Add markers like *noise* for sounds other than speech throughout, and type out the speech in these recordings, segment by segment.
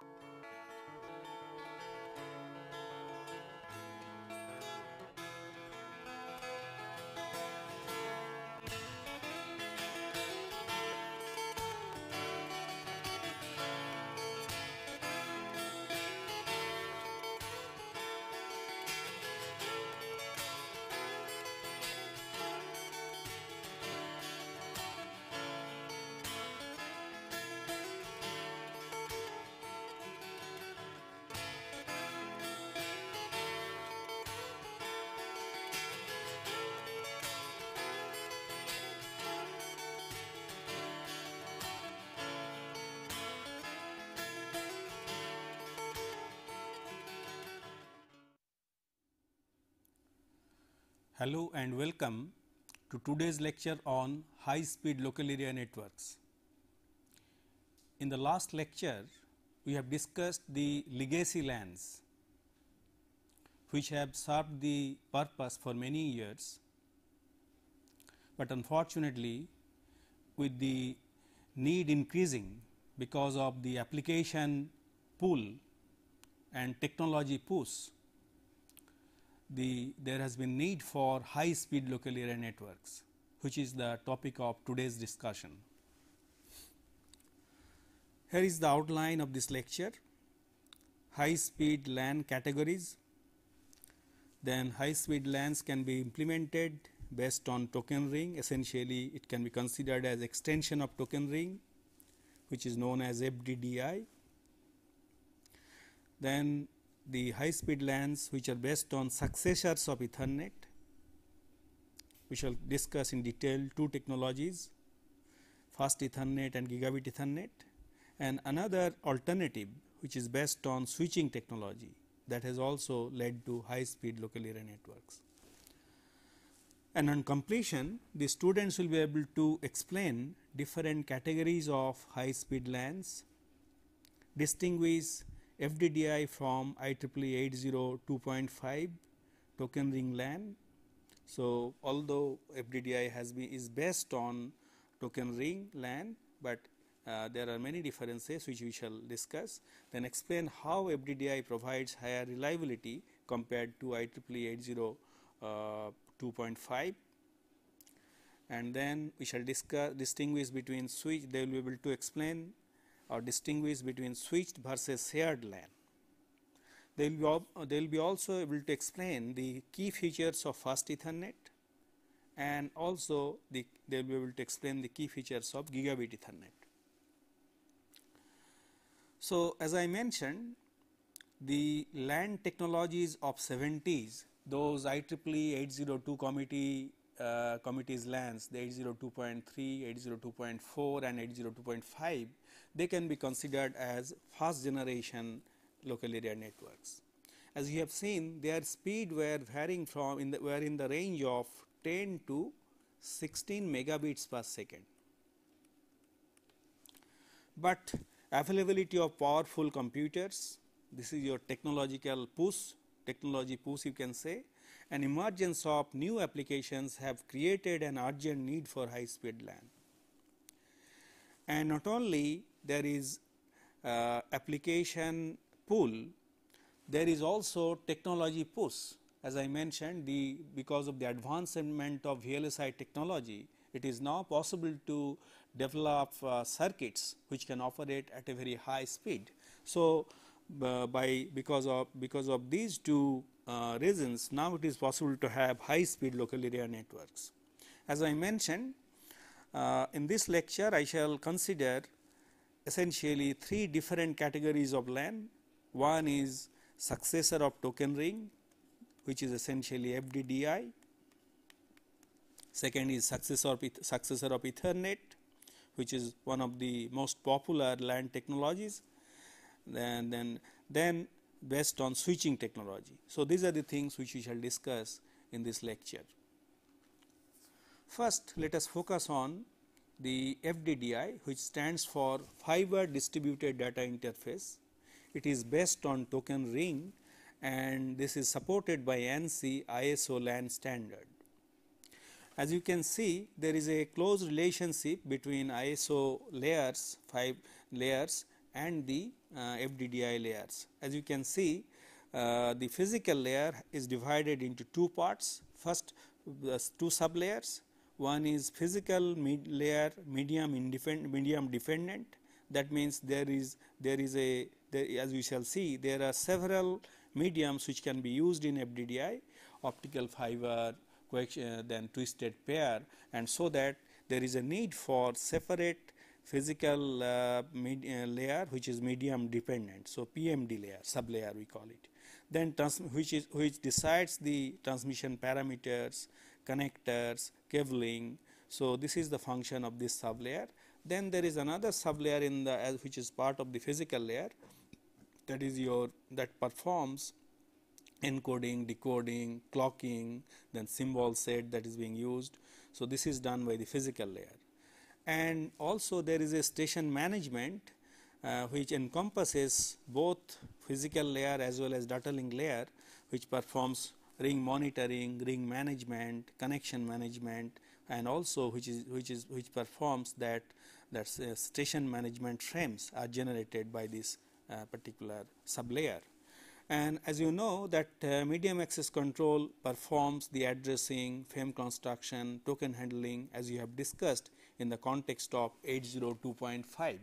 Música Hello and welcome to today's lecture on high speed local area networks. In the last lecture, we have discussed the legacy lands which have served the purpose for many years, but unfortunately with the need increasing because of the application pool and technology push the there has been need for high speed local area networks which is the topic of today's discussion. Here is the outline of this lecture high speed LAN categories then high speed LANs can be implemented based on token ring essentially it can be considered as extension of token ring which is known as FDDI then the high speed LANs which are based on successors of Ethernet. We shall discuss in detail two technologies fast Ethernet and gigabit Ethernet and another alternative which is based on switching technology that has also led to high speed local area networks. And on completion the students will be able to explain different categories of high speed LANs, distinguish FDDI from IEEE 802.5 token ring LAN. So, although FDDI has been is based on token ring LAN, but uh, there are many differences which we shall discuss. Then explain how FDDI provides higher reliability compared to IEEE 802.5 uh, and then we shall discuss distinguish between switch they will be able to explain or distinguish between switched versus shared LAN. They will, be, be also able to explain the key features of fast Ethernet and also the, they will be able to explain the key features of gigabit Ethernet. So, as I mentioned the LAN technologies of 70s those IEEE 802 committee uh, committees lands the 802.3, 802.4 and 802.5 they can be considered as first generation local area networks. As you have seen their speed were varying from in the were in the range of 10 to 16 megabits per second. But availability of powerful computers, this is your technological push, technology push you can say, and emergence of new applications have created an urgent need for high speed LAN. And not only there is uh, application pool, there is also technology push. As I mentioned, the because of the advancement of VLSI technology, it is now possible to develop uh, circuits which can operate at a very high speed. So, uh, by because of because of these two uh, reasons now it is possible to have high speed local area networks. As I mentioned uh, in this lecture I shall consider essentially three different categories of land. One is successor of token ring which is essentially FDDI. Second is successor of, successor of Ethernet which is one of the most popular LAN technologies. Then, then, then based on switching technology. So, these are the things which we shall discuss in this lecture. First, let us focus on the FDDI which stands for fiber distributed data interface. It is based on token ring and this is supported by ANSI ISO LAN standard. As you can see there is a close relationship between ISO layers 5 layers and the uh, FDDI layers. As you can see uh, the physical layer is divided into two parts first uh, two sub layers one is physical mid layer medium independent medium dependent that means there is there is a there, as we shall see there are several mediums which can be used in FDDI optical fiber uh, then twisted pair and so that there is a need for separate physical uh, med, uh, layer which is medium dependent so PMD layer sub layer we call it then which is which decides the transmission parameters connectors, cabling. So, this is the function of this sub layer. Then there is another sub layer in the as which is part of the physical layer that is your that performs encoding, decoding, clocking, then symbol set that is being used. So, this is done by the physical layer. And also there is a station management uh, which encompasses both physical layer as well as data link layer which performs ring monitoring, ring management, connection management and also which is which is which performs that that uh, station management frames are generated by this uh, particular sublayer. And as you know that uh, medium access control performs the addressing, frame construction, token handling as you have discussed in the context of 802.5.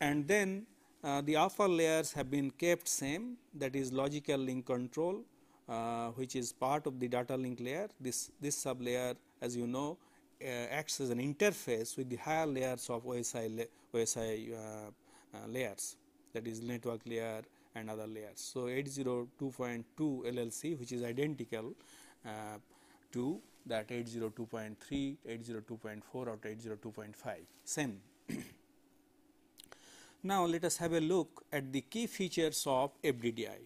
And then uh, the offer layers have been kept same that is logical link control uh, which is part of the data link layer. This, this sub layer as you know uh, acts as an interface with the higher layers of OSI, la OSI uh, uh, layers that is network layer and other layers. So, 802.2 LLC which is identical uh, to that 802.3, 802.4 or 802.5 same. *coughs* now, let us have a look at the key features of FDDI.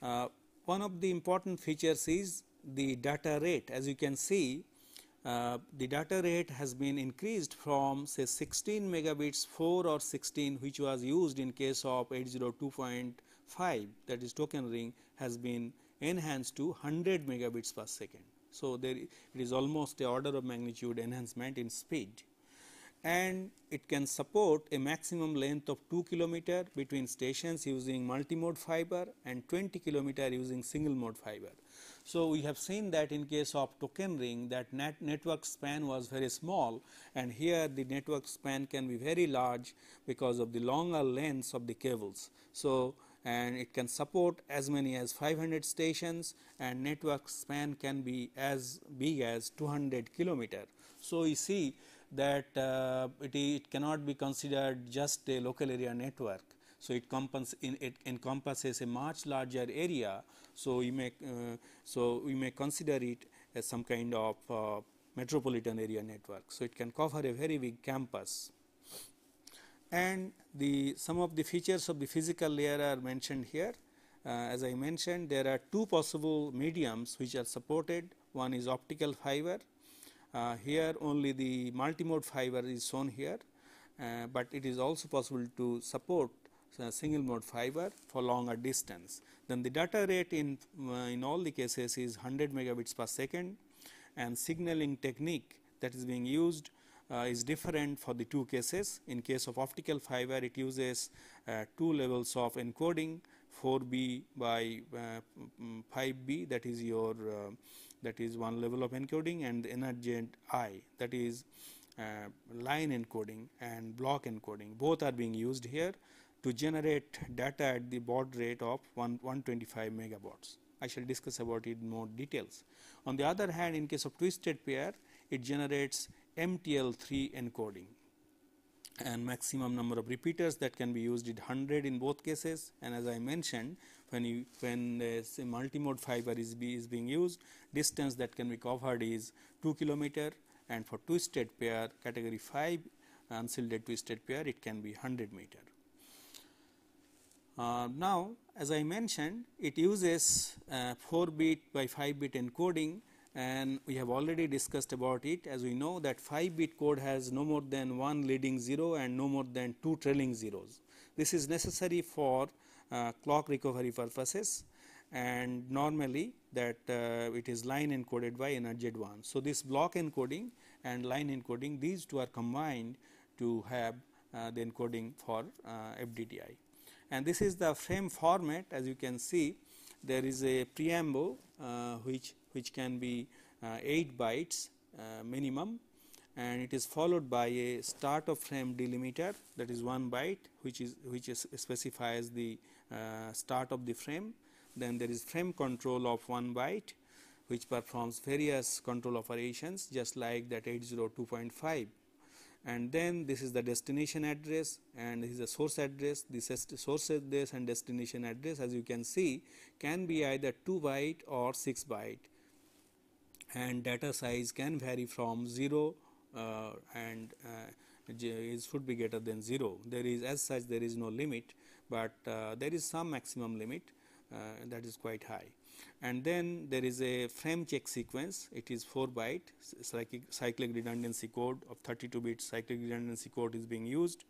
Uh, one of the important features is the data rate. As you can see, uh, the data rate has been increased from say 16 megabits 4 or 16 which was used in case of 802.5 that is token ring has been enhanced to 100 megabits per second. So, there it is almost a order of magnitude enhancement in speed and it can support a maximum length of 2 kilometer between stations using multimode fiber and 20 kilometer using single mode fiber. So, we have seen that in case of token ring that net network span was very small and here the network span can be very large because of the longer lengths of the cables. So, and it can support as many as 500 stations and network span can be as big as 200 kilometer. So, we see that uh, it, it cannot be considered just a local area network. So, it, in, it, encompasses a much larger area. So, you may uh, so we may consider it as some kind of uh, metropolitan area network. So, it can cover a very big campus. And the some of the features of the physical layer are mentioned here. Uh, as I mentioned, there are two possible mediums which are supported. One is optical fiber uh, here only the multimode fiber is shown here, uh, but it is also possible to support uh, single mode fiber for longer distance. Then the data rate in, in all the cases is 100 megabits per second and signaling technique that is being used uh, is different for the two cases. In case of optical fiber, it uses uh, two levels of encoding 4B by uh, 5B mm, that is your that is one level of encoding and the energent I that is uh, line encoding and block encoding both are being used here to generate data at the baud rate of 1, 125 megabots. I shall discuss about it in more details. On the other hand in case of twisted pair it generates MTL3 encoding and maximum number of repeaters that can be used is 100 in both cases and as I mentioned when you when uh, multimode fiber is, be, is being used distance that can be covered is 2 kilometer and for twisted pair category 5 unshielded twisted pair it can be 100 meter. Uh, now as I mentioned it uses uh, 4 bit by 5 bit encoding and we have already discussed about it as we know that 5 bit code has no more than one leading 0 and no more than two trailing zeros. This is necessary for uh, clock recovery purposes and normally that uh, it is line encoded by energy one So, this block encoding and line encoding these two are combined to have uh, the encoding for uh, FDTI and this is the frame format as you can see there is a preamble uh, which which can be uh, 8 bytes uh, minimum and it is followed by a start of frame delimiter that is 1 byte which is which is specifies the uh, start of the frame then there is frame control of 1 byte which performs various control operations just like that 802.5 and then this is the destination address and this is the source address this source address and destination address as you can see can be either 2 byte or 6 byte and data size can vary from 0 uh, and uh, it should be greater than 0 there is as such there is no limit but uh, there is some maximum limit uh, that is quite high and then there is a frame check sequence it is 4 byte cyclic, cyclic redundancy code of 32 bit cyclic redundancy code is being used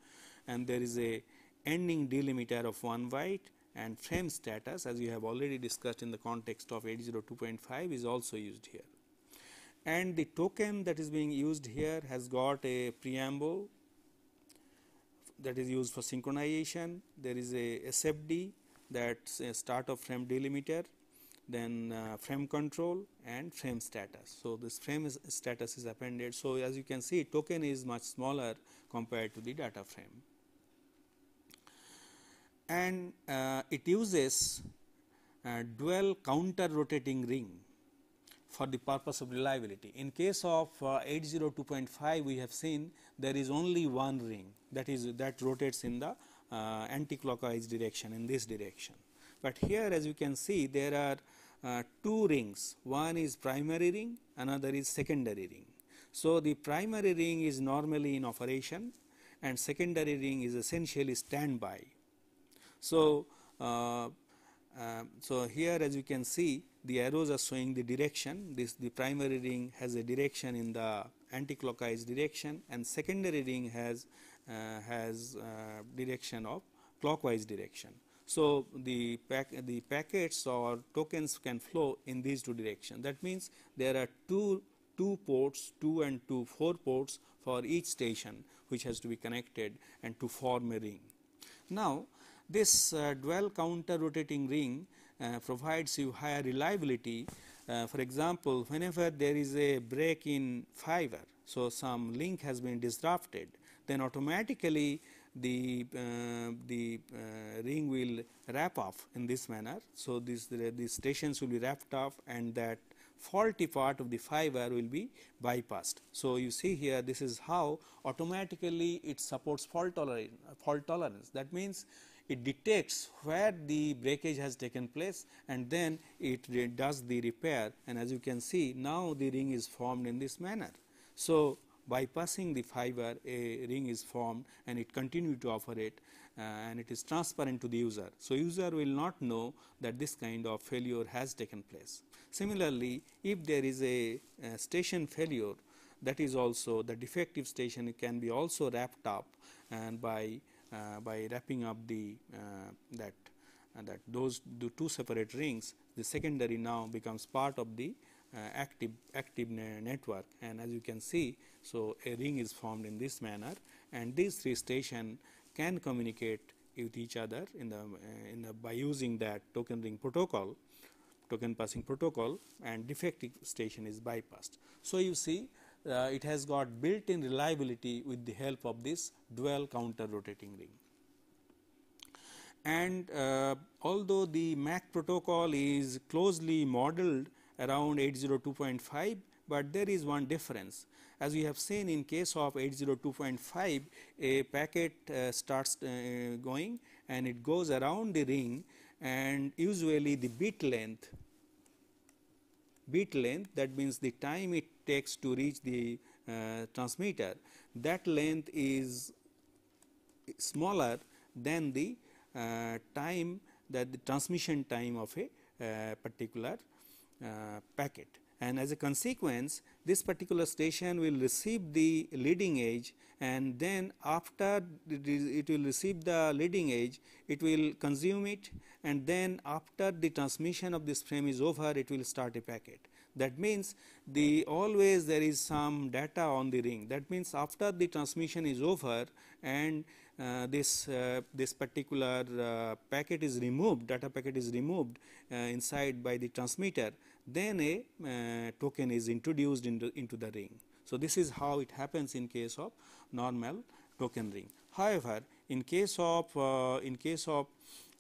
and there is a ending delimiter of 1 byte and frame status as we have already discussed in the context of 802.5 is also used here and the token that is being used here has got a preamble that is used for synchronization there is a SFD that's a start of frame delimiter then uh, frame control and frame status. So, this frame is status is appended. So, as you can see token is much smaller compared to the data frame and uh, it uses a dual counter rotating ring for the purpose of reliability. In case of uh, 802.5 we have seen there is only one ring that is that rotates in the uh, anti-clockwise direction in this direction. But here as you can see there are uh, two rings one is primary ring another is secondary ring. So, the primary ring is normally in operation and secondary ring is essentially standby. So, uh, uh, so, here as you can see the arrows are showing the direction this the primary ring has a direction in the anticlockwise direction and secondary ring has uh, has uh, direction of clockwise direction. So, the pack the packets or tokens can flow in these two directions that means there are two two ports 2 and 2 4 ports for each station which has to be connected and to form a ring. Now, this uh, dual counter rotating ring uh, provides you higher reliability. Uh, for example, whenever there is a break in fiber, so some link has been disrupted, then automatically the uh, the uh, ring will wrap off in this manner. So these the, the stations will be wrapped off, and that faulty part of the fiber will be bypassed. So you see here, this is how automatically it supports fault tolerance. Fault tolerance. That means it detects where the breakage has taken place and then it does the repair and as you can see now the ring is formed in this manner. So, bypassing the fiber a ring is formed and it continue to operate uh, and it is transparent to the user. So, user will not know that this kind of failure has taken place. Similarly, if there is a, a station failure that is also the defective station can be also wrapped up and uh, by uh, by wrapping up the uh, that uh, that those the two separate rings the secondary now becomes part of the active active network and as you can see so a ring is formed in this manner and these three station can communicate with each other in the in the by using that token ring protocol token passing protocol and defective station is bypassed so you see uh, it has got built in reliability with the help of this dual counter rotating ring. And uh, although the MAC protocol is closely modeled around 802.5, but there is one difference. As we have seen in case of 802.5, a packet uh, starts uh, going and it goes around the ring and usually the bit length bit length that means the time it takes to reach the uh, transmitter that length is smaller than the uh, time that the transmission time of a uh, particular uh, packet and as a consequence this particular station will receive the leading edge and then after it will receive the leading edge it will consume it and then after the transmission of this frame is over it will start a packet that means the always there is some data on the ring. That means after the transmission is over and uh, this uh, this particular uh, packet is removed, data packet is removed uh, inside by the transmitter, then a uh, token is introduced into into the ring. So this is how it happens in case of normal token ring. However, in case of uh, in case of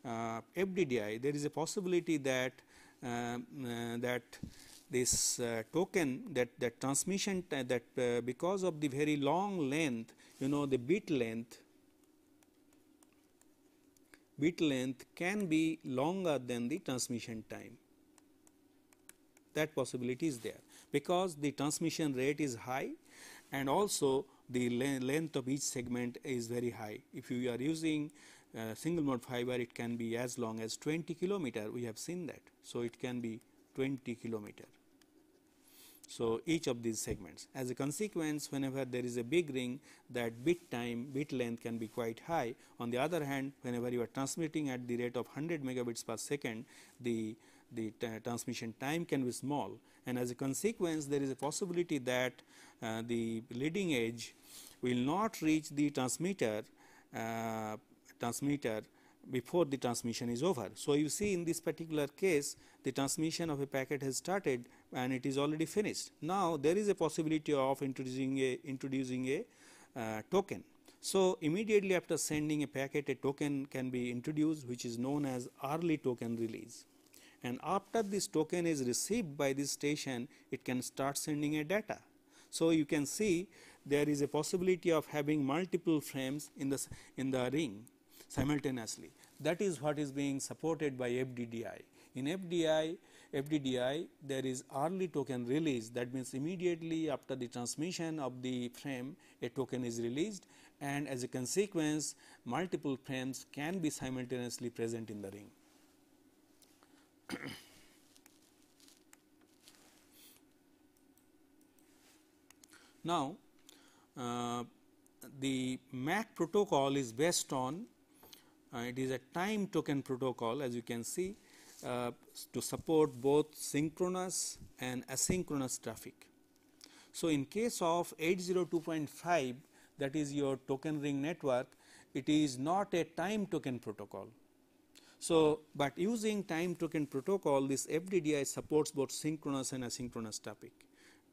FDDI, there is a possibility that that this uh, token that that transmission that uh, because of the very long length you know the bit length bit length can be longer than the transmission time that possibility is there because the transmission rate is high and also the length of each segment is very high if you are using uh, single mode fiber it can be as long as 20 kilometer we have seen that so it can be 20 kilometer so, each of these segments. As a consequence, whenever there is a big ring that bit time, bit length can be quite high. On the other hand, whenever you are transmitting at the rate of 100 megabits per second, the, the transmission time can be small. And as a consequence, there is a possibility that uh, the leading edge will not reach the transmitter, uh, transmitter before the transmission is over. So, you see in this particular case the transmission of a packet has started and it is already finished. Now, there is a possibility of introducing a introducing a uh, token. So, immediately after sending a packet a token can be introduced which is known as early token release and after this token is received by this station it can start sending a data. So, you can see there is a possibility of having multiple frames in the in the ring simultaneously. That is what is being supported by FDDI. In FDI, FDDI there is early token release that means immediately after the transmission of the frame a token is released and as a consequence multiple frames can be simultaneously present in the ring. now, uh, the MAC protocol is based on uh, it is a time token protocol as you can see uh, to support both synchronous and asynchronous traffic. So, in case of 802.5 that is your token ring network it is not a time token protocol. So, but using time token protocol this FDDI supports both synchronous and asynchronous traffic.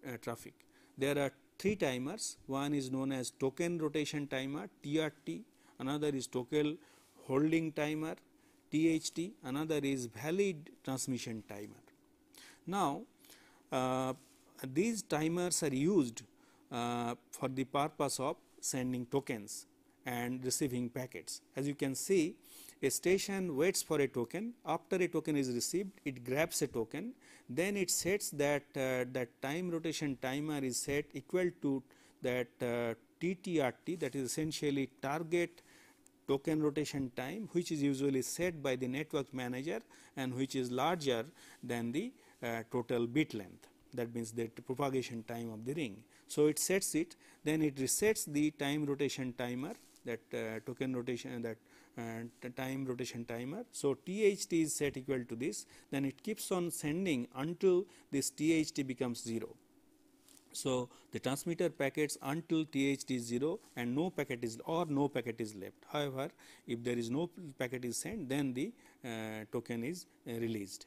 Uh, traffic. There are three timers one is known as token rotation timer TRT another is token holding timer THT another is valid transmission timer. Now uh, these timers are used uh, for the purpose of sending tokens and receiving packets. As you can see a station waits for a token after a token is received it grabs a token then it sets that uh, that time rotation timer is set equal to that uh, TTRT that is essentially target token rotation time which is usually set by the network manager and which is larger than the uh, total bit length that means the propagation time of the ring. So, it sets it then it resets the time rotation timer that uh, token rotation uh, that uh, time rotation timer. So, THT is set equal to this then it keeps on sending until this THT becomes 0 so, the transmitter packets until THT is 0 and no packet is or no packet is left. However, if there is no packet is sent then the uh, token is uh, released.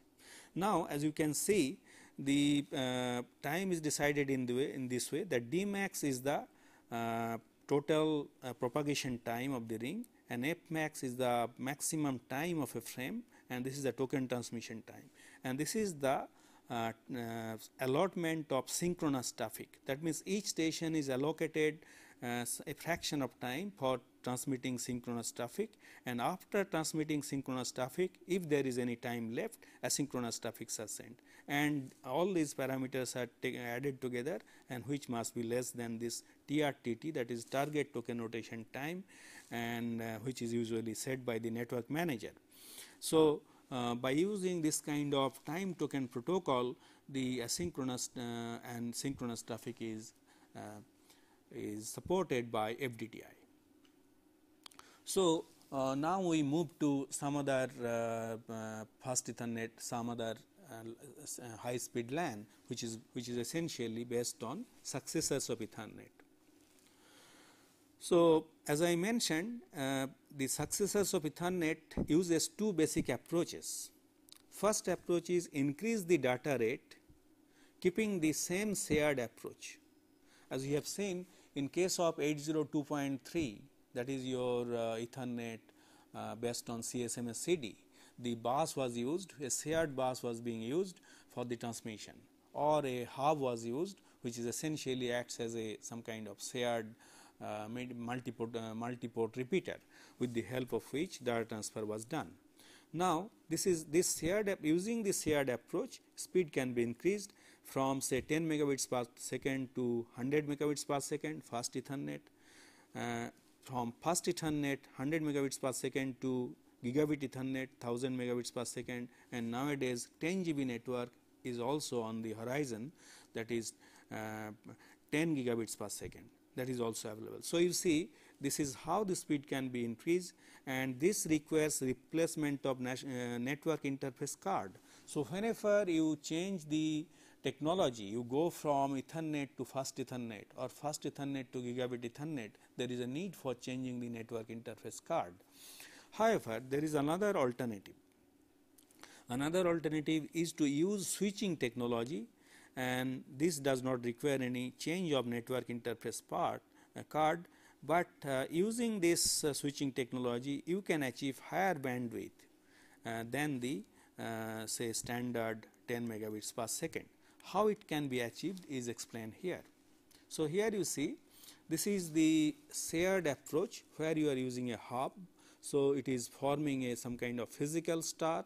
Now, as you can see the uh, time is decided in the way in this way that dmax is the uh, total uh, propagation time of the ring and fmax is the maximum time of a frame and this is the token transmission time and this is the uh, uh, allotment of synchronous traffic. That means each station is allocated uh, a fraction of time for transmitting synchronous traffic and after transmitting synchronous traffic if there is any time left asynchronous traffic is sent and all these parameters are added together and which must be less than this TRTT that is target token rotation time and uh, which is usually set by the network manager. So, uh, by using this kind of time token protocol, the asynchronous uh, and synchronous traffic is uh, is supported by FDTI. So uh, now we move to some other fast Ethernet, some other high speed LAN, which is which is essentially based on successors of Ethernet. So, as I mentioned uh, the successors of Ethernet uses two basic approaches. First approach is increase the data rate keeping the same shared approach. As you have seen in case of 802.3 that is your uh, Ethernet uh, based on CSMS CD the bus was used a shared bus was being used for the transmission or a hub was used which is essentially acts as a some kind of shared uh, made multi-port uh, multi repeater with the help of which data transfer was done. Now, this is this shared using this shared approach speed can be increased from say 10 megabits per second to 100 megabits per second fast Ethernet, uh, from fast Ethernet 100 megabits per second to gigabit Ethernet 1000 megabits per second and nowadays 10 GB network is also on the horizon that is uh, 10 gigabits per second that is also available. So, you see this is how the speed can be increased and this requires replacement of uh, network interface card. So, whenever you change the technology, you go from Ethernet to fast Ethernet or fast Ethernet to gigabit Ethernet, there is a need for changing the network interface card. However, there is another alternative. Another alternative is to use switching technology and this does not require any change of network interface part uh, card but uh, using this uh, switching technology you can achieve higher bandwidth uh, than the uh, say standard 10 megabits per second. How it can be achieved is explained here. So, here you see this is the shared approach where you are using a hub. So, it is forming a some kind of physical star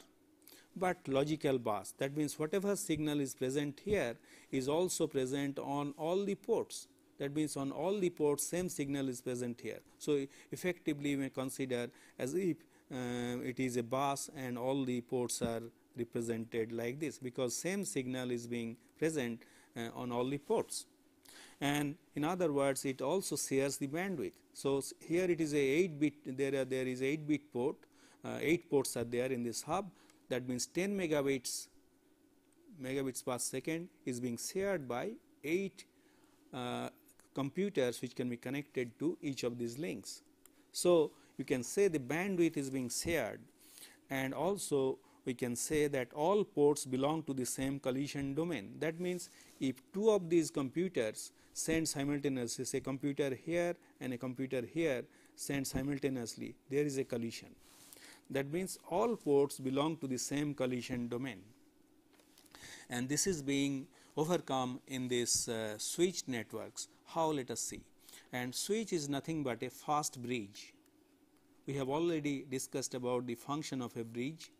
but logical bus. That means whatever signal is present here is also present on all the ports. That means on all the ports same signal is present here. So effectively we consider as if uh, it is a bus and all the ports are represented like this because same signal is being present uh, on all the ports and in other words it also shares the bandwidth so here it is a 8 bit there are, there is 8 bit port uh, 8 ports are there in this hub that means 10 megabits megabits per second is being shared by 8 uh, computers which can be connected to each of these links. So, you can say the bandwidth is being shared and also we can say that all ports belong to the same collision domain. That means, if two of these computers send simultaneously say computer here and a computer here send simultaneously there is a collision that means all ports belong to the same collision domain and this is being overcome in this uh, switch networks how let us see and switch is nothing but a fast bridge we have already discussed about the function of a bridge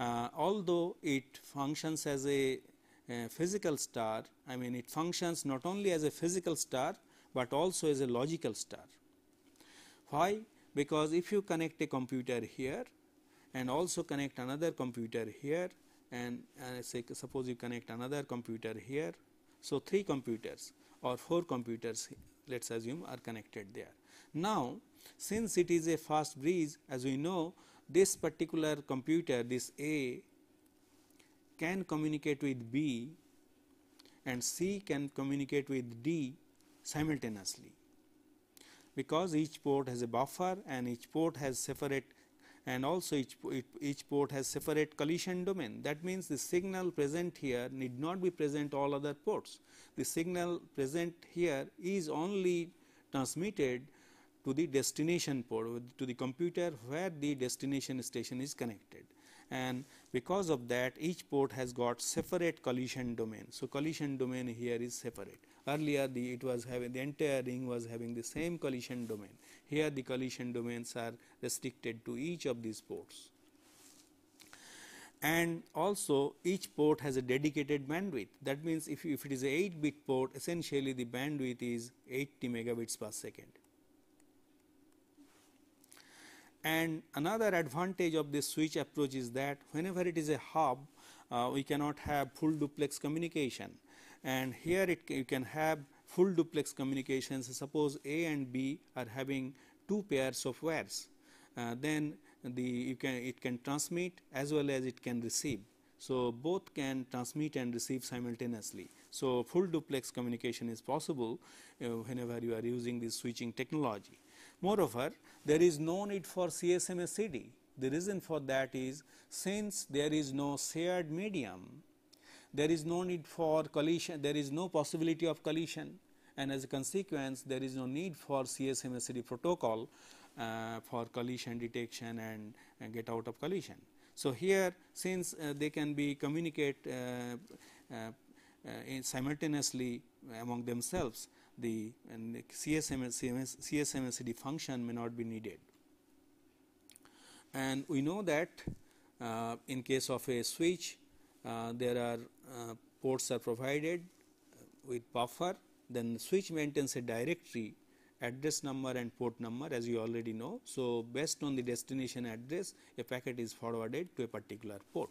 uh, although it functions as a, a physical star I mean it functions not only as a physical star but also as a logical star why because if you connect a computer here and also connect another computer here and uh, say suppose you connect another computer here so three computers or four computers let's assume are connected there now since it is a fast bridge as we know this particular computer this a can communicate with b and c can communicate with d simultaneously because each port has a buffer and each port has separate and also each, each port has separate collision domain. That means the signal present here need not be present all other ports. The signal present here is only transmitted to the destination port to the computer where the destination station is connected and because of that each port has got separate collision domain. So, collision domain here is separate Earlier the it was having the entire ring was having the same collision domain. Here the collision domains are restricted to each of these ports. And also each port has a dedicated bandwidth. That means if, if it is a 8 bit port essentially the bandwidth is 80 megabits per second. And another advantage of this switch approach is that whenever it is a hub, uh, we cannot have full duplex communication and here it you can have full duplex communications suppose A and B are having two pairs of wires uh, then the you can it can transmit as well as it can receive so both can transmit and receive simultaneously so full duplex communication is possible uh, whenever you are using this switching technology moreover there is no need for CSMA CD the reason for that is since there is no shared medium there is no need for collision, there is no possibility of collision and as a consequence there is no need for CSMSD protocol uh, for collision detection and, and, get out of collision. So, here since uh, they can be communicate uh, uh, uh, simultaneously among themselves the, the CSMSD function may not be needed. And we know that in case of a switch uh, there are uh, ports are provided with buffer then switch maintains a directory address number and port number as you already know. So, based on the destination address a packet is forwarded to a particular port.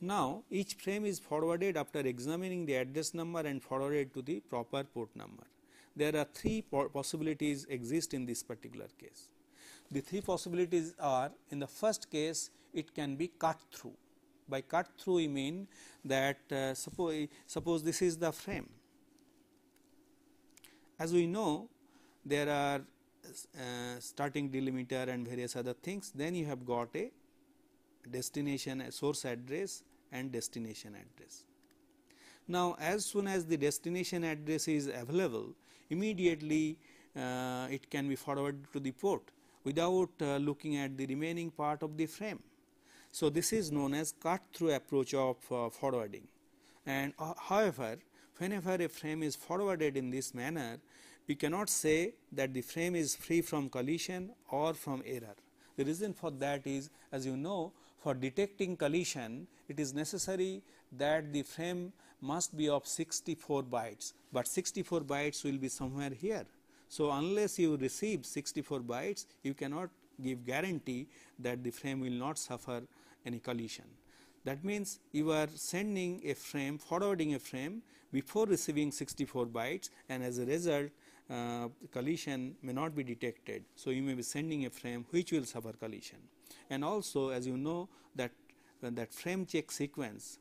Now, each frame is forwarded after examining the address number and forwarded to the proper port number. There are three possibilities exist in this particular case. The three possibilities are in the first case it can be cut through by cut through you mean that uh, suppose, suppose this is the frame. As we know there are uh, starting delimiter and various other things then you have got a destination a source address and destination address. Now, as soon as the destination address is available immediately uh, it can be forwarded to the port without uh, looking at the remaining part of the frame. So this is known as cut-through approach of uh, forwarding. And uh, however, whenever a frame is forwarded in this manner, we cannot say that the frame is free from collision or from error. The reason for that is, as you know, for detecting collision, it is necessary that the frame must be of 64 bytes, but 64 bytes will be somewhere here. So, unless you receive 64 bytes, you cannot give guarantee that the frame will not suffer any collision. That means, you are sending a frame forwarding a frame before receiving 64 bytes and as a result uh, collision may not be detected. So, you may be sending a frame which will suffer collision and also as you know that uh, that frame check sequence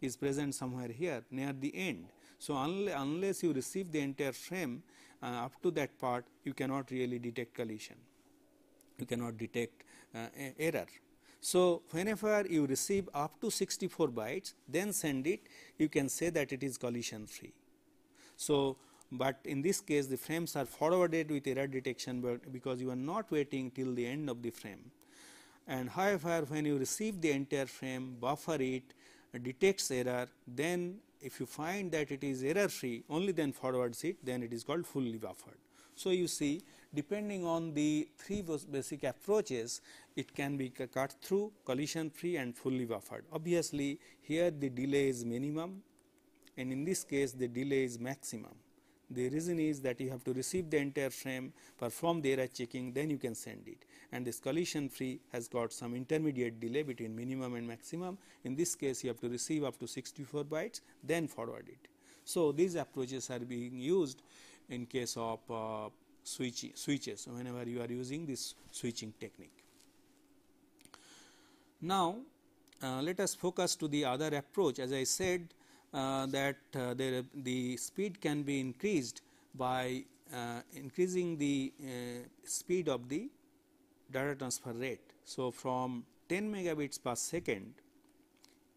is present somewhere here near the end. So, unle unless you receive the entire frame uh, up to that part you cannot really detect collision you cannot detect uh, error. So, whenever you receive up to 64 bytes then send it you can say that it is collision free. So, but in this case the frames are forwarded with error detection because you are not waiting till the end of the frame and however when you receive the entire frame buffer it detects error then if you find that it is error free only then forwards it then it is called fully buffered. So, you see depending on the three basic approaches it can be cut through collision free and fully buffered. Obviously, here the delay is minimum and in this case the delay is maximum. The reason is that you have to receive the entire frame perform the error checking then you can send it and this collision free has got some intermediate delay between minimum and maximum. In this case you have to receive up to 64 bytes then forward it. So, these approaches are being used in case of uh, switch, switches whenever you are using this switching technique. Now, uh, let us focus to the other approach as I said uh, that uh, there, the speed can be increased by uh, increasing the uh, speed of the data transfer rate. So, from 10 megabits per second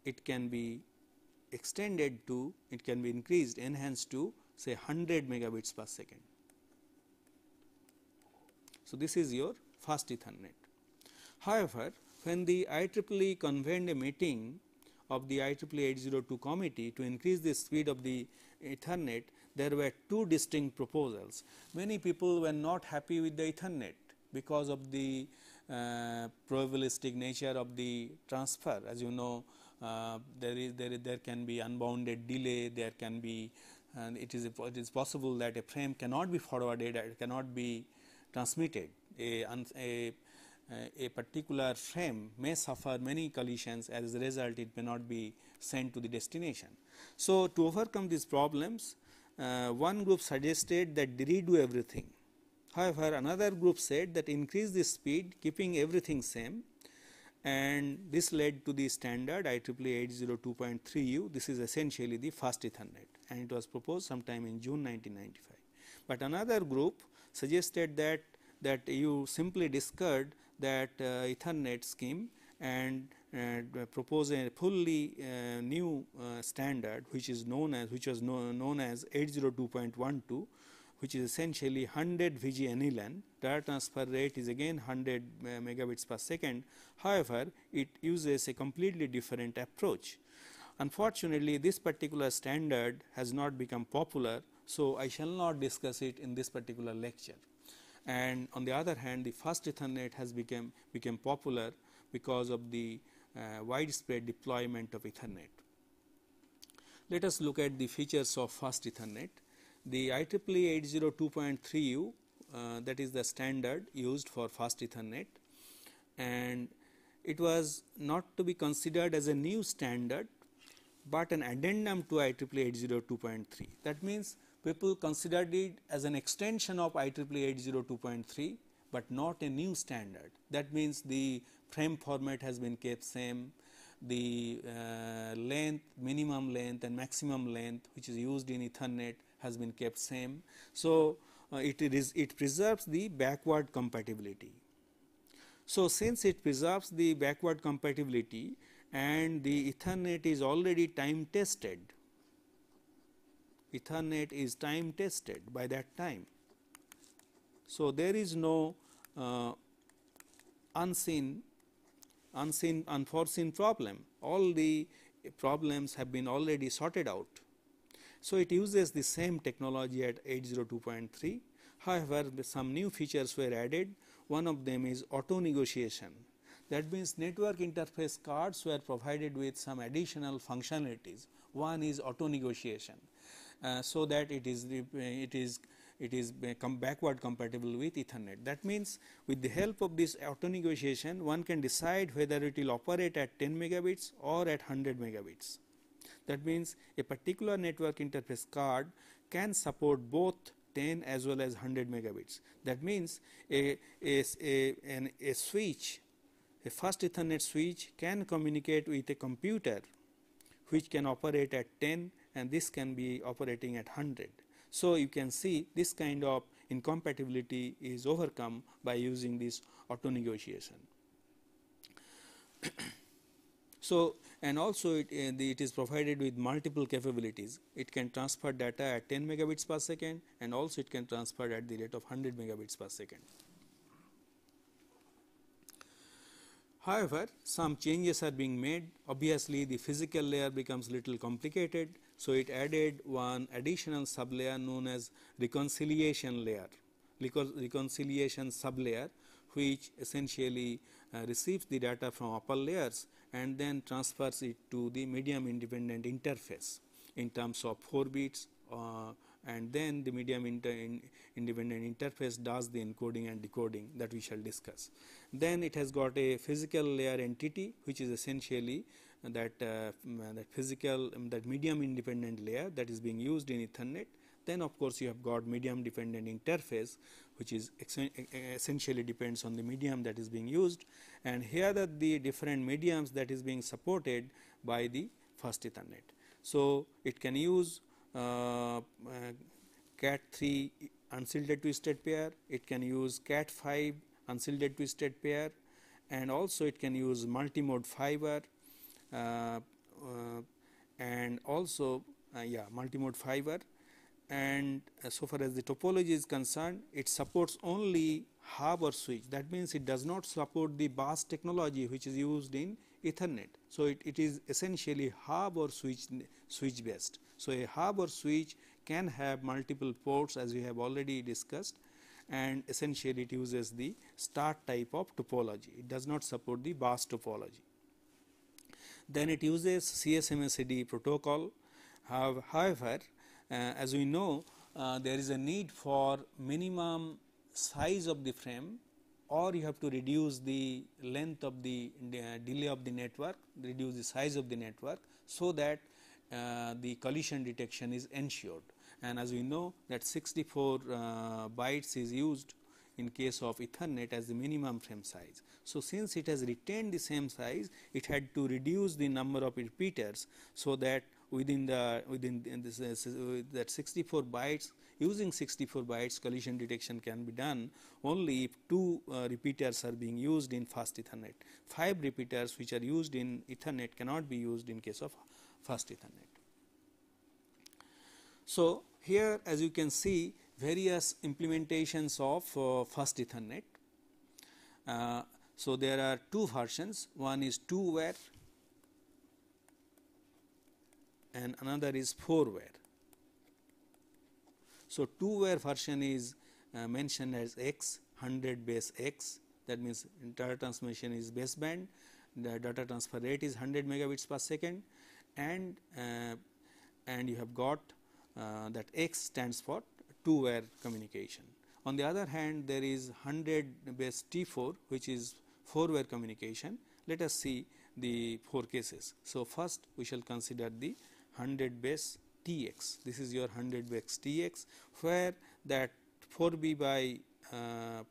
it can be extended to it can be increased enhanced to say 100 megabits per second. So, this is your first Ethernet. However, when the IEEE convened a meeting of the IEEE 802 committee to increase the speed of the Ethernet, there were two distinct proposals. Many people were not happy with the Ethernet because of the uh, probabilistic nature of the transfer. As you know, uh, there is there can be unbounded delay. There can be, and it is it is possible that a frame cannot be forwarded, cannot be transmitted. A, a, a particular frame may suffer many collisions as a result it may not be sent to the destination. So, to overcome these problems uh, one group suggested that redo everything. However, another group said that increase the speed keeping everything same and this led to the standard IEEE 802.3U. This is essentially the fast ethernet and it was proposed sometime in June 1995. But another group suggested that that you simply discard that uh, Ethernet scheme and uh, propose a fully uh, new uh, standard which is known as which was known as 802.12 which is essentially 100 VG NLAN data transfer rate is again 100 uh, megabits per second however it uses a completely different approach unfortunately this particular standard has not become popular so, I shall not discuss it in this particular lecture. And on the other hand, the fast Ethernet has become became popular because of the uh, widespread deployment of Ethernet. Let us look at the features of fast Ethernet. The IEEE 802.3U uh, that is the standard used for fast Ethernet and it was not to be considered as a new standard, but an addendum to IEEE 802.3. That means people considered it as an extension of IEEE 802.3, but not a new standard. That means the frame format has been kept same, the uh, length, minimum length and maximum length which is used in Ethernet has been kept same. So, uh, it, it, is, it preserves the backward compatibility. So, since it preserves the backward compatibility and the Ethernet is already time tested Ethernet is time tested by that time. So, there is no uh, unseen, unseen unforeseen problem all the problems have been already sorted out. So, it uses the same technology at 802.3 however, some new features were added one of them is auto negotiation that means network interface cards were provided with some additional functionalities one is auto negotiation uh, so that it is it is it is uh, come backward compatible with Ethernet. That means with the help of this auto negotiation one can decide whether it will operate at 10 megabits or at 100 megabits. That means a particular network interface card can support both 10 as well as 100 megabits. That means a, a, a, an, a switch, a fast Ethernet switch can communicate with a computer which can operate at 10 and this can be operating at 100. So, you can see this kind of incompatibility is overcome by using this auto negotiation. *clears throat* so, and also it, uh, the, it is provided with multiple capabilities. It can transfer data at 10 megabits per second and also it can transfer at the rate of 100 megabits per second. However, some changes are being made. Obviously, the physical layer becomes little complicated so, it added one additional sublayer known as reconciliation layer, reconciliation sublayer which essentially uh, receives the data from upper layers and then transfers it to the medium independent interface in terms of 4 bits uh, and then the medium inter in independent interface does the encoding and decoding that we shall discuss. Then it has got a physical layer entity which is essentially that, uh, that physical um, that medium independent layer that is being used in Ethernet then of course you have got medium dependent interface which is essentially depends on the medium that is being used and here that the different mediums that is being supported by the first ethernet so it can use uh, uh, cat 3 unshielded twisted pair it can use cat 5 unshielded twisted pair and also it can use multimode fiber uh, uh, and also uh, yeah multimode fiber and so far as the topology is concerned it supports only hub or switch that means it does not support the bus technology which is used in ethernet so it, it is essentially hub or switch switch based so a hub or switch can have multiple ports as we have already discussed and essentially it uses the start type of topology it does not support the bus topology then it uses CSMACD protocol. However, uh, as we know uh, there is a need for minimum size of the frame or you have to reduce the length of the uh, delay of the network, reduce the size of the network so that uh, the collision detection is ensured. And as we know that 64 uh, bytes is used in case of Ethernet as the minimum frame size. So, since it has retained the same size, it had to reduce the number of repeaters so that within the within this, uh, that 64 bytes using 64 bytes collision detection can be done only if two uh, repeaters are being used in fast ethernet five repeaters which are used in ethernet cannot be used in case of fast ethernet so here as you can see various implementations of uh, first Ethernet. Uh, so, there are two versions one is 2 where and another is 4 where. So, 2 where version is uh, mentioned as X 100 base X that means data transmission is baseband the data transfer rate is 100 megabits per second and uh, and you have got uh, that X stands for 2 wire communication. On the other hand there is 100 base T4 which is 4 wire communication. Let us see the 4 cases. So, first we shall consider the 100 base Tx. This is your 100 base Tx where that 4B by uh,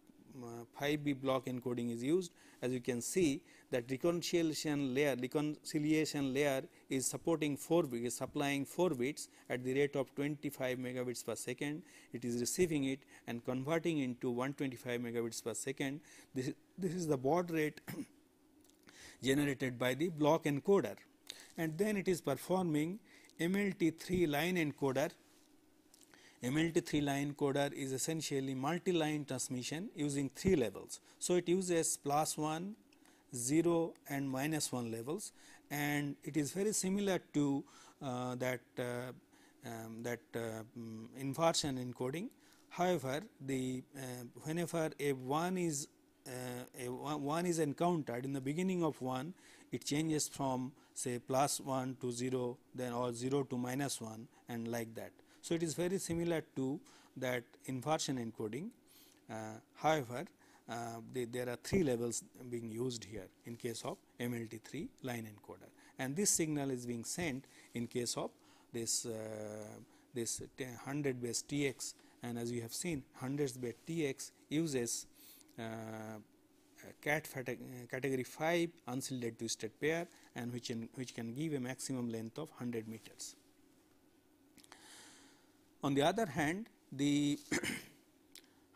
5B uh, block encoding is used as you can see that reconciliation layer reconciliation layer is supporting 4 bits is supplying 4 bits at the rate of 25 megabits per second it is receiving it and converting into 125 megabits per second this this is the baud rate *coughs* generated by the block encoder and then it is performing MLT3 line encoder MLT3 line coder is essentially multi-line transmission using three levels. So, it uses plus 1, 0 and minus 1 levels and it is very similar to uh, that, uh, um, that uh, mm, inversion encoding. However, the uh, whenever a 1 is uh, a 1 is encountered in the beginning of 1, it changes from say plus 1 to 0 then or 0 to minus 1 and like that. So, it is very similar to that inversion encoding. Uh, however, uh, they, there are three levels being used here in case of MLT3 line encoder and this signal is being sent in case of this uh, this 100 base TX and as we have seen 100 base TX uses uh, cat uh, category 5 unshielded twisted state pair and which in, which can give a maximum length of 100 meters. On the other hand, the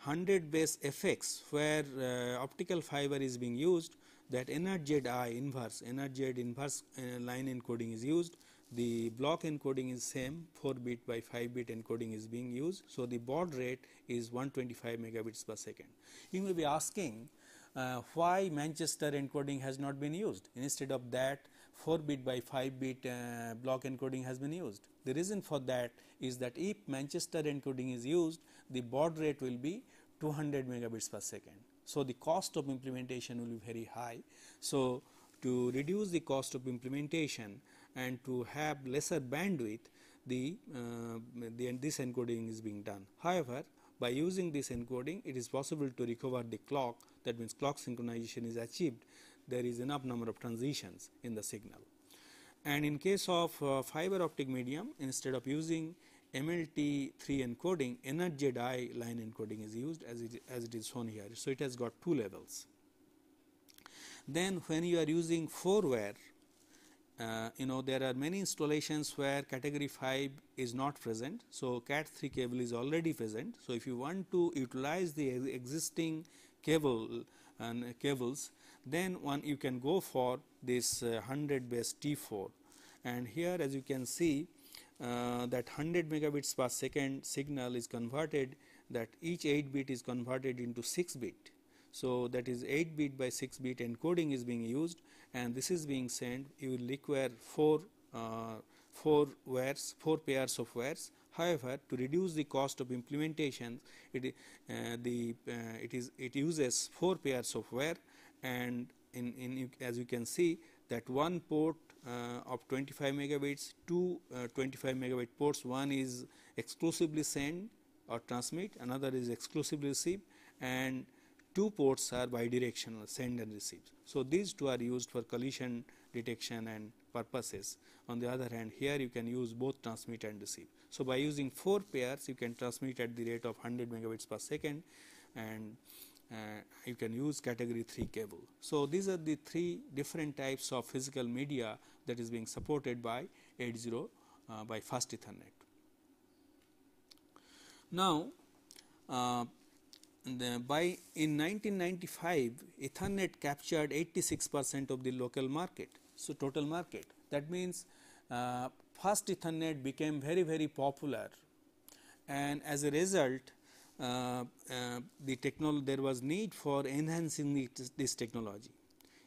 100 *clears throat* base FX, where uh, optical fiber is being used that NRZI inverse, NRZ inverse uh, line encoding is used, the block encoding is same 4 bit by 5 bit encoding is being used. So, the baud rate is 125 megabits per second. You may be asking uh, why Manchester encoding has not been used instead of that 4 bit by 5 bit uh, block encoding has been used. The reason for that is that if Manchester encoding is used, the baud rate will be 200 megabits per second. So, the cost of implementation will be very high. So, to reduce the cost of implementation and to have lesser bandwidth, the, uh, the this encoding is being done. However, by using this encoding, it is possible to recover the clock that means clock synchronization is achieved, there is enough number of transitions in the signal. And in case of uh, fiber optic medium instead of using MLT3 encoding energy dye line encoding is used as it, as it is shown here. So, it has got two levels. Then when you are using 4 wire, uh, you know there are many installations where category 5 is not present. So, CAT 3 cable is already present. So, if you want to utilize the existing cable and uh, cables then one you can go for this 100 uh, base T4 and here as you can see uh, that 100 megabits per second signal is converted that each 8 bit is converted into 6 bit. So, that is 8 bit by 6 bit encoding is being used and this is being sent you will require 4 uh, 4 wares 4 pairs of wires. however to reduce the cost of implementation it uh, the uh, it is it uses 4 pairs of wire and in, in as you can see that one port uh, of 25 megabits, two uh, 25 megabit ports, one is exclusively send or transmit, another is exclusively receive and two ports are bidirectional send and receive. So, these two are used for collision detection and purposes. On the other hand, here you can use both transmit and receive. So, by using four pairs you can transmit at the rate of 100 megabits per second and uh, you can use category 3 cable. So, these are the three different types of physical media that is being supported by 80 uh, by fast ethernet. Now, uh, by in 1995 ethernet captured 86 percent of the local market. So, total market that means uh, fast ethernet became very very popular and as a result uh, uh, the technology there was need for enhancing this, this technology.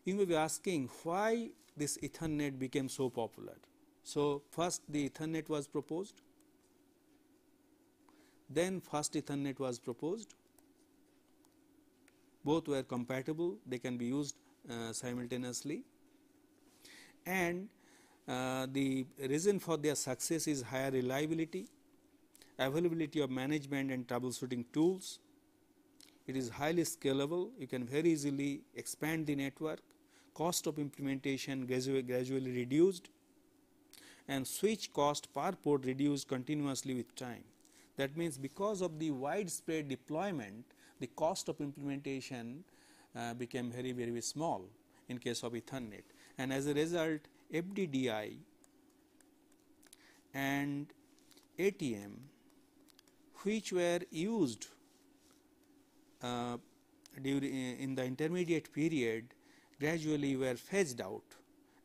You may be asking why this Ethernet became so popular. So, first the Ethernet was proposed, then fast Ethernet was proposed. Both were compatible, they can be used uh, simultaneously. And uh, the reason for their success is higher reliability, availability of management and troubleshooting tools. It is highly scalable, you can very easily expand the network, cost of implementation gradually reduced, and switch cost per port reduced continuously with time. That means, because of the widespread deployment, the cost of implementation uh, became very, very small in case of Ethernet. And as a result, FDDI and ATM which were used uh, during uh, in the intermediate period gradually were phased out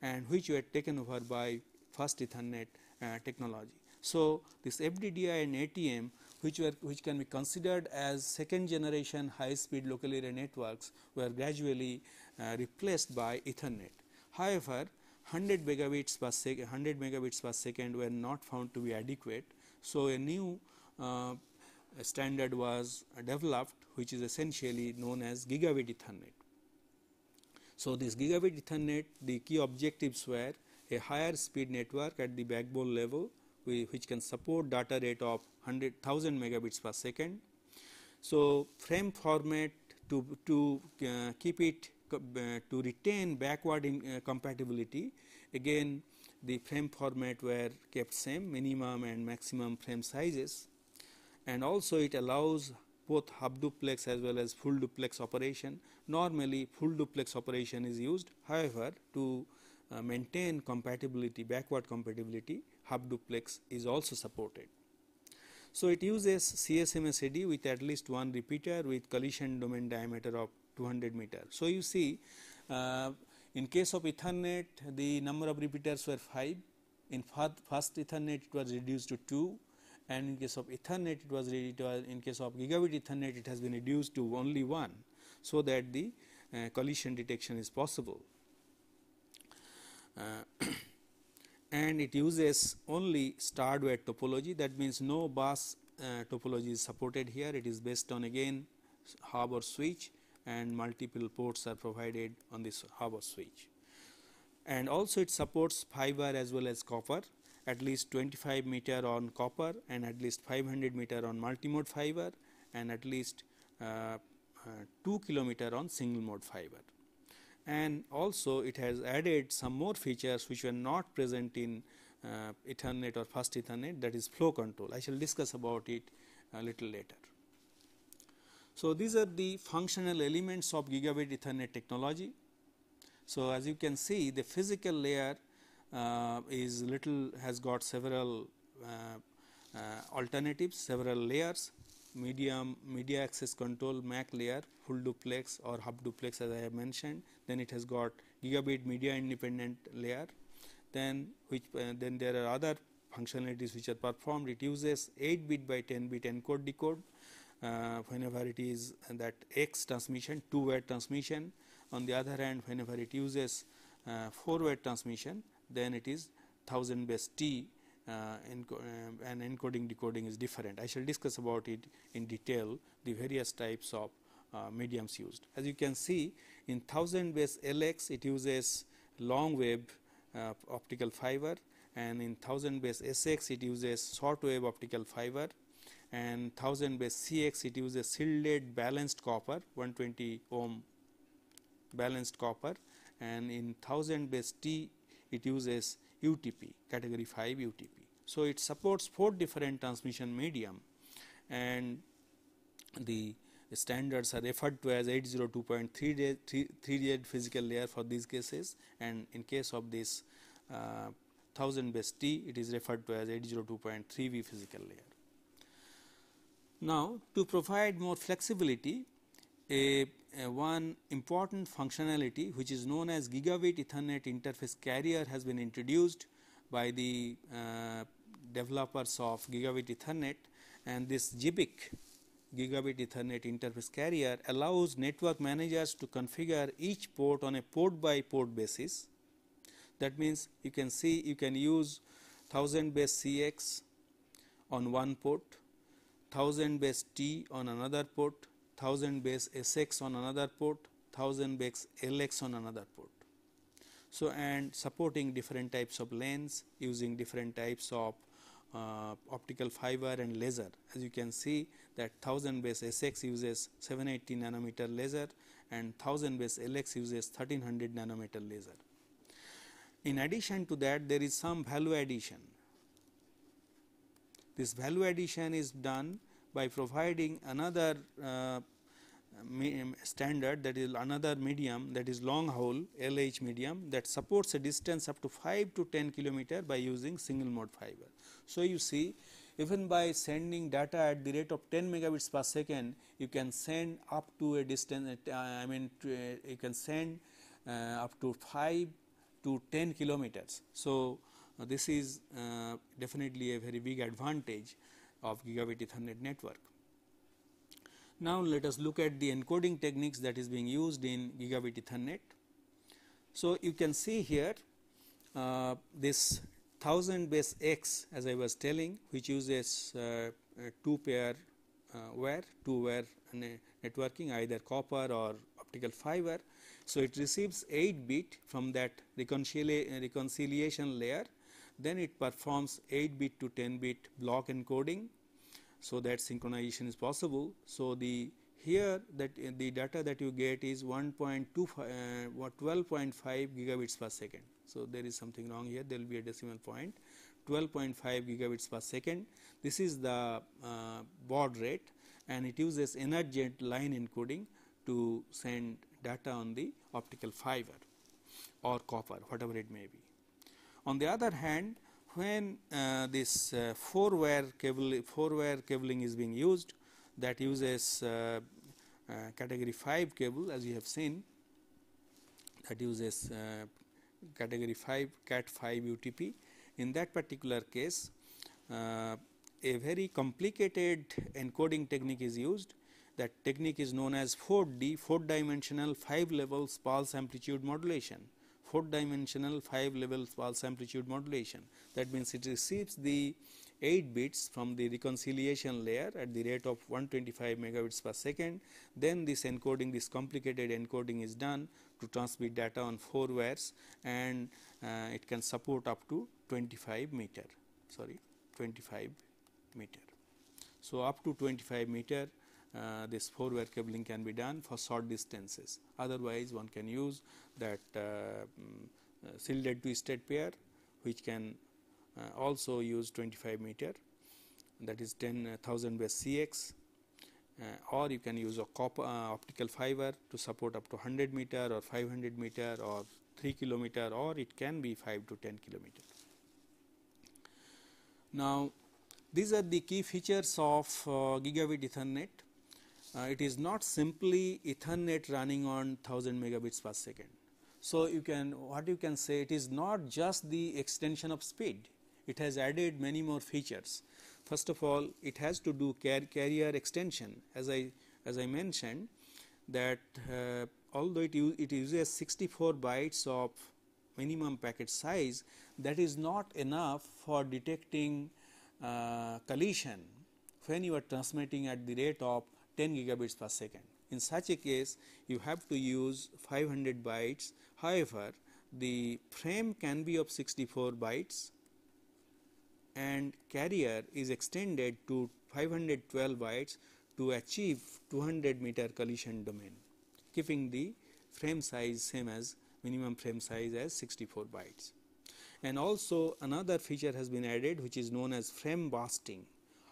and which were taken over by first Ethernet uh, technology. So, this FDDI and ATM which were which can be considered as second generation high speed local area networks were gradually uh, replaced by Ethernet. However, 100 megabits per second 100 megabits per second were not found to be adequate. So, a new uh, standard was developed which is essentially known as gigabit ethernet. So, this gigabit ethernet the key objectives were a higher speed network at the backbone level which can support data rate of 100,000 megabits per second. So, frame format to, to uh, keep it uh, to retain backward in, uh, compatibility again the frame format were kept same minimum and maximum frame sizes and also it allows both half duplex as well as full duplex operation. Normally full duplex operation is used however, to uh, maintain compatibility backward compatibility half duplex is also supported. So, it uses CSMSD with at least one repeater with collision domain diameter of 200 meter. So, you see uh, in case of Ethernet the number of repeaters were 5 in fast Ethernet it was reduced to 2 and in case of Ethernet it was, it in case of gigabit Ethernet it has been reduced to only one so that the uh, collision detection is possible. Uh, *clears throat* and it uses only starred wired topology that means no bus uh, topology is supported here it is based on again hub or switch and multiple ports are provided on this hub or switch and also it supports fiber as well as copper at least 25 meter on copper and at least 500 meter on multimode fiber and at least uh, uh, 2 kilometer on single mode fiber and also it has added some more features which were not present in uh, ethernet or fast ethernet that is flow control i shall discuss about it a little later so these are the functional elements of gigabit ethernet technology so as you can see the physical layer uh, is little has got several uh, uh, alternatives, several layers medium media access control MAC layer full duplex or hub duplex as I have mentioned then it has got gigabit media independent layer then which uh, then there are other functionalities which are performed it uses 8 bit by 10 bit encode decode uh, whenever it is that X transmission 2 way transmission on the other hand whenever it uses uh, 4 way transmission then it is 1000 base t uh, uh, and encoding decoding is different. I shall discuss about it in detail the various types of uh, mediums used. As you can see in 1000 base LX it uses long wave uh, optical fiber and in 1000 base SX it uses short wave optical fiber and 1000 base CX it uses shielded balanced copper 120 ohm balanced copper and in 1000 base T it uses UTP category 5 UTP. So, it supports 4 different transmission medium and the standards are referred to as 8023 physical layer for these cases and in case of this uh, 1000 base T it is referred to as 802.3V physical layer. Now, to provide more flexibility a uh, one important functionality which is known as gigabit ethernet interface carrier has been introduced by the uh, developers of gigabit ethernet and this GBIC gigabit ethernet interface carrier allows network managers to configure each port on a port by port basis that means you can see you can use 1000 base CX on one port 1000 base T on another port 1000 base SX on another port, 1000 base LX on another port. So, and supporting different types of lens using different types of uh, optical fiber and laser. As you can see that 1000 base SX uses 780 nanometer laser and 1000 base LX uses 1300 nanometer laser. In addition to that there is some value addition. This value addition is done by providing another uh, standard that is another medium that is long hole LH medium that supports a distance up to 5 to 10 kilometer by using single mode fiber. So, you see even by sending data at the rate of 10 megabits per second you can send up to a distance uh, I mean to, uh, you can send uh, up to 5 to 10 kilometers. So, uh, this is uh, definitely a very big advantage of gigabit Ethernet network. Now, let us look at the encoding techniques that is being used in gigabit Ethernet. So, you can see here uh, this 1000 base X as I was telling which uses uh, uh two pair uh, wire, two wire networking either copper or optical fiber. So, it receives 8 bit from that reconcilia reconciliation layer then it performs 8 bit to 10 bit block encoding so that synchronization is possible. So, the here that the data that you get is 1.25 uh, 12.5 gigabits per second. So, there is something wrong here there will be a decimal point 12.5 gigabits per second. This is the uh, baud rate and it uses energy line encoding to send data on the optical fiber or copper whatever it may be. On the other hand when uh, this uh, four wire cable four wire cabling is being used that uses uh, uh, category 5 cable as you have seen that uses uh, category 5 cat 5 utp in that particular case uh, a very complicated encoding technique is used that technique is known as 4d 4 dimensional 5 levels pulse amplitude modulation four dimensional five level pulse amplitude modulation. That means it receives the 8 bits from the reconciliation layer at the rate of 125 megabits per second. Then this encoding, this complicated encoding is done to transmit data on 4 wires and uh, it can support up to 25 meter, sorry 25 meter. So, up to 25 meter uh, this 4 wire cabling can be done for short distances. Otherwise, one can use that um, shielded twisted pair which can uh, also use 25 meter that is 10,000 base CX uh, or you can use a copper uh, optical fiber to support up to 100 meter or 500 meter or 3 kilometer or it can be 5 to 10 kilometer. Now, these are the key features of uh, gigabit ethernet uh, it is not simply Ethernet running on 1000 megabits per second. So, you can what you can say it is not just the extension of speed, it has added many more features. First of all, it has to do car carrier extension as I as I mentioned that uh, although it, it uses 64 bytes of minimum packet size that is not enough for detecting uh, collision when you are transmitting at the rate of 10 gigabits per second. In such a case, you have to use 500 bytes. However, the frame can be of 64 bytes and carrier is extended to 512 bytes to achieve 200 meter collision domain, keeping the frame size same as minimum frame size as 64 bytes. And also another feature has been added which is known as frame bursting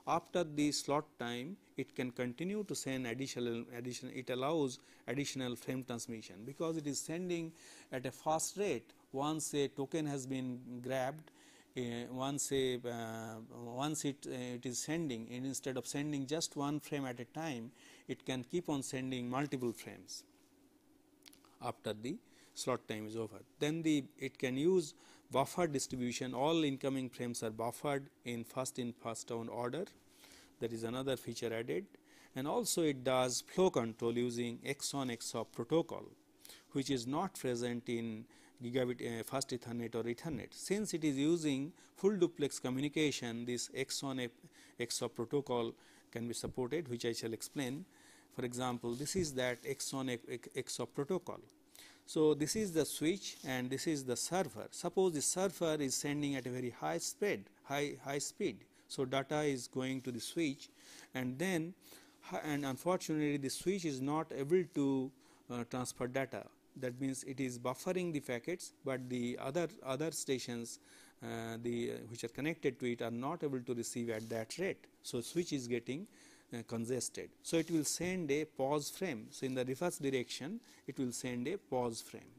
after the slot time it can continue to send additional addition it allows additional frame transmission because it is sending at a fast rate once a token has been grabbed uh, once a uh, once it uh, it is sending and instead of sending just one frame at a time it can keep on sending multiple frames after the slot time is over then the it can use buffer distribution all incoming frames are buffered in first in first down order that is another feature added and also it does flow control using X1X XOP protocol which is not present in gigabit uh, fast ethernet or ethernet since it is using full duplex communication this X1X XOP protocol can be supported which I shall explain for example this is that X1X XOP protocol so, this is the switch and this is the server. Suppose the server is sending at a very high speed, high, high speed. So, data is going to the switch and then and unfortunately the switch is not able to uh, transfer data. That means it is buffering the packets, but the other other stations uh, the uh, which are connected to it are not able to receive at that rate. So, switch is getting uh, congested. So, it will send a pause frame. So, in the reverse direction it will send a pause frame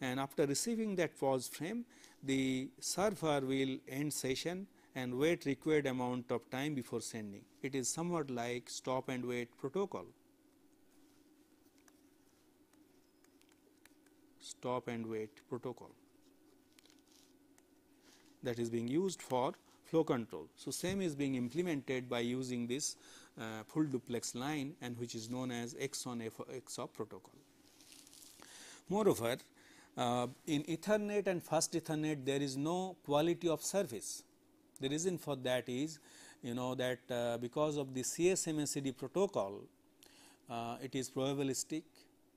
and after receiving that pause frame the server will end session and wait required amount of time before sending. It is somewhat like stop and wait protocol. Stop and wait protocol that is being used for flow control. So, same is being implemented by using this uh, full duplex line and which is known as XON XOP protocol. Moreover, uh, in Ethernet and fast Ethernet there is no quality of service. The reason for that is you know that uh, because of the CSMACD protocol uh, it is probabilistic,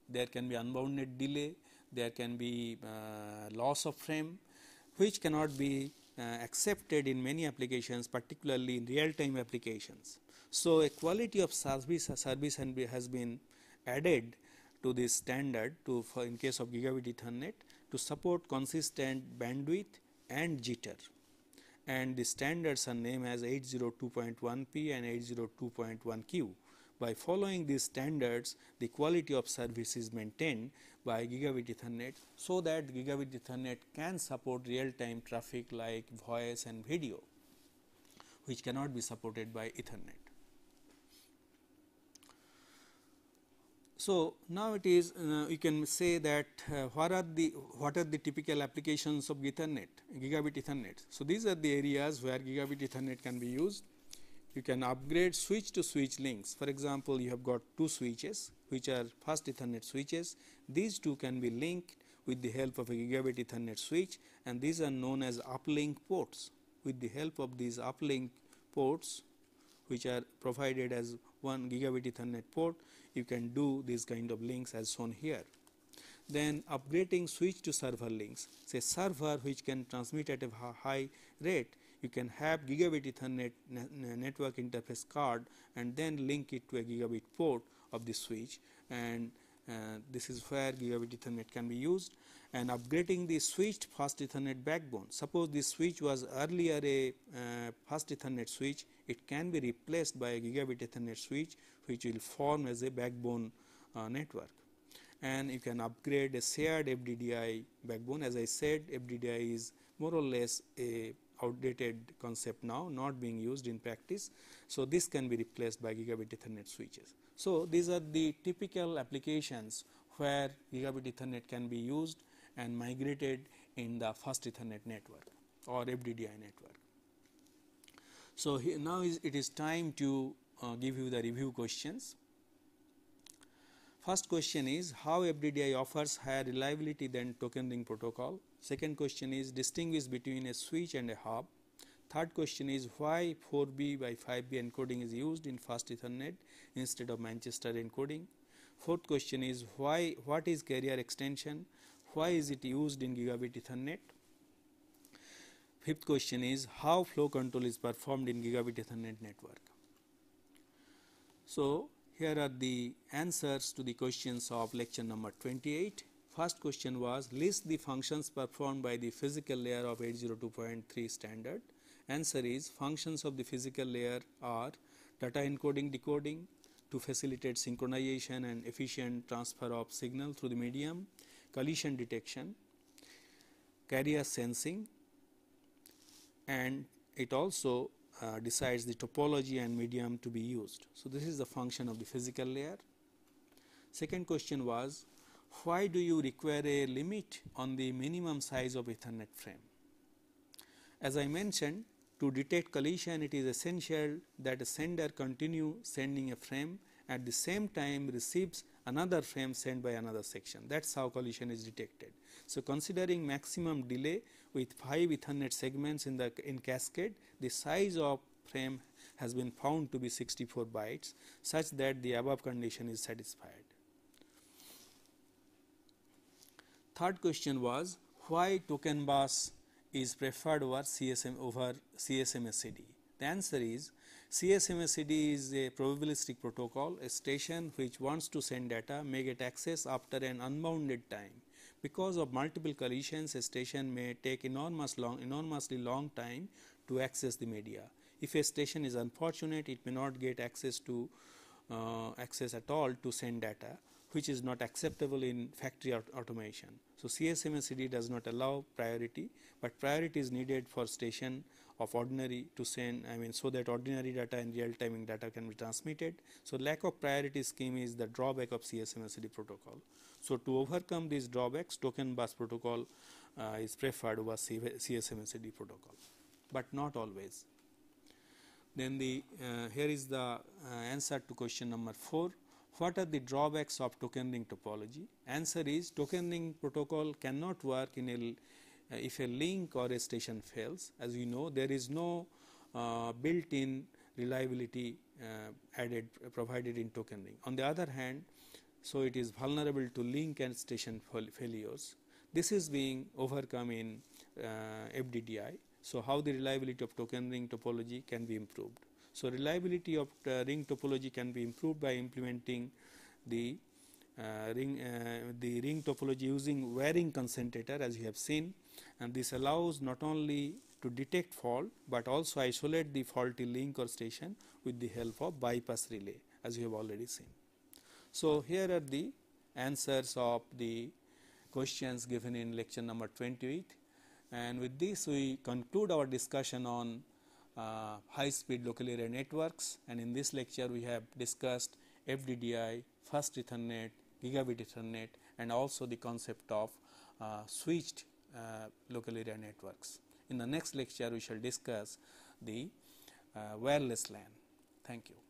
there can be unbounded delay, there can be uh, loss of frame which cannot be uh, accepted in many applications particularly in real time applications. So, a quality of service service has been added to this standard to for in case of gigabit ethernet to support consistent bandwidth and jitter and the standards are named as 802.1p and 802.1q by following these standards, the quality of service is maintained by gigabit ethernet so that gigabit ethernet can support real time traffic like voice and video which cannot be supported by ethernet. So, now it is uh, you can say that uh, what are the what are the typical applications of ethernet gigabit ethernet. So, these are the areas where gigabit ethernet can be used you can upgrade switch to switch links. For example, you have got two switches which are fast Ethernet switches. These two can be linked with the help of a gigabit Ethernet switch and these are known as uplink ports. With the help of these uplink ports which are provided as 1 gigabit Ethernet port, you can do these kind of links as shown here. Then upgrading switch to server links, say server which can transmit at a high rate you can have gigabit ethernet network interface card and then link it to a gigabit port of the switch and uh, this is where gigabit ethernet can be used and upgrading the switched fast ethernet backbone suppose this switch was earlier a uh, fast ethernet switch it can be replaced by a gigabit ethernet switch which will form as a backbone uh, network and you can upgrade a shared FDDI backbone as I said FDDI is more or less a outdated concept now not being used in practice. So, this can be replaced by gigabit ethernet switches. So, these are the typical applications where gigabit ethernet can be used and migrated in the fast ethernet network or FDDI network. So, now is it is time to uh, give you the review questions. First question is how FDDI offers higher reliability than token ring protocol Second question is distinguish between a switch and a hub. Third question is why 4B by 5B encoding is used in fast Ethernet instead of Manchester encoding. Fourth question is why what is carrier extension? Why is it used in gigabit Ethernet? Fifth question is how flow control is performed in gigabit Ethernet network. So, here are the answers to the questions of lecture number 28. First question was list the functions performed by the physical layer of 802.3 standard. Answer is functions of the physical layer are data encoding decoding to facilitate synchronization and efficient transfer of signal through the medium, collision detection, carrier sensing and it also uh, decides the topology and medium to be used. So, this is the function of the physical layer. Second question was why do you require a limit on the minimum size of Ethernet frame? As I mentioned, to detect collision, it is essential that a sender continue sending a frame at the same time receives another frame sent by another section. That is how collision is detected. So, considering maximum delay with 5 Ethernet segments in the in cascade, the size of frame has been found to be 64 bytes such that the above condition is satisfied. Third question was why token bus is preferred over CSM over CSMA/CD. The answer is CSMA/CD is a probabilistic protocol, a station which wants to send data may get access after an unbounded time. Because of multiple collisions, a station may take enormous long, enormously long time to access the media. If a station is unfortunate, it may not get access to uh, access at all to send data which is not acceptable in factory automation. So, CSMACD does not allow priority, but priority is needed for station of ordinary to send I mean so that ordinary data and real timing data can be transmitted. So, lack of priority scheme is the drawback of CSMACD protocol. So, to overcome these drawbacks token bus protocol uh, is preferred over CSMACD protocol, but not always. Then the uh, here is the uh, answer to question number 4 what are the drawbacks of token ring topology? Answer is token ring protocol cannot work in a, uh, if a link or a station fails. As you know, there is no uh, built-in reliability uh, added provided in token ring. On the other hand, so it is vulnerable to link and station failures. This is being overcome in uh, FDDI. So, how the reliability of token ring topology can be improved. So, reliability of ring topology can be improved by implementing the uh, ring uh, the ring topology using wearing concentrator as you have seen and this allows not only to detect fault but also isolate the faulty link or station with the help of bypass relay as you have already seen so here are the answers of the questions given in lecture number 28 and with this we conclude our discussion on uh, high speed local area networks and in this lecture we have discussed FDDI, fast Ethernet, gigabit Ethernet and also the concept of uh, switched uh, local area networks. In the next lecture we shall discuss the uh, wireless LAN. Thank you.